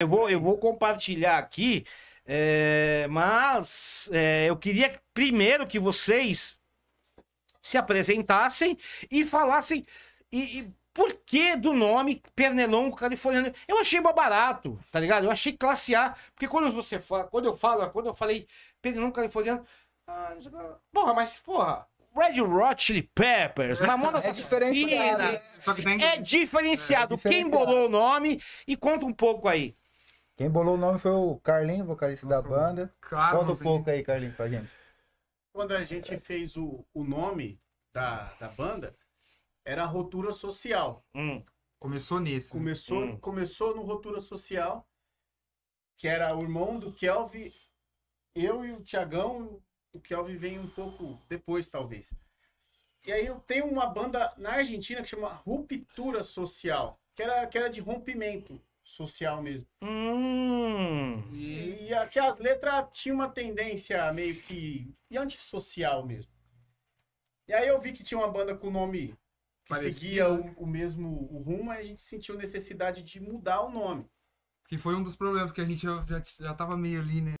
Eu vou, eu vou compartilhar aqui, é, mas é, eu queria primeiro que vocês se apresentassem e falassem e, e por que do nome Pernelongo Californiano. Eu achei barato, tá ligado? Eu achei classe A, porque quando você fala, quando eu falo, quando eu falei Pernelongo Californiano, ah, porra, mas porra, Red Hot Chili Peppers, Mamonas é Assassinas. Né? É diferenciado. É diferenciado. Quem bolou o nome e conta um pouco aí. Quem bolou o nome foi o Carlinho, vocalista Nossa, da banda. Carlos, Conta um pouco aí, Carlinho, pra gente. Quando a gente fez o, o nome da, da banda, era Rotura Social. Hum. Começou nisso. Né? Começou, hum. começou no Rotura Social, que era o irmão do Kelvin, eu e o Tiagão. O Kelvin vem um pouco depois, talvez. E aí eu tenho uma banda na Argentina que chama Ruptura Social, que era, que era de rompimento social mesmo. Hum. E, aqui as letras tinham uma tendência meio que antissocial mesmo. E aí eu vi que tinha uma banda com o nome que Parecia. seguia o, o mesmo o rumo, aí a gente sentiu necessidade de mudar o nome. Que foi um dos problemas, porque a gente já, já, já tava meio ali, né?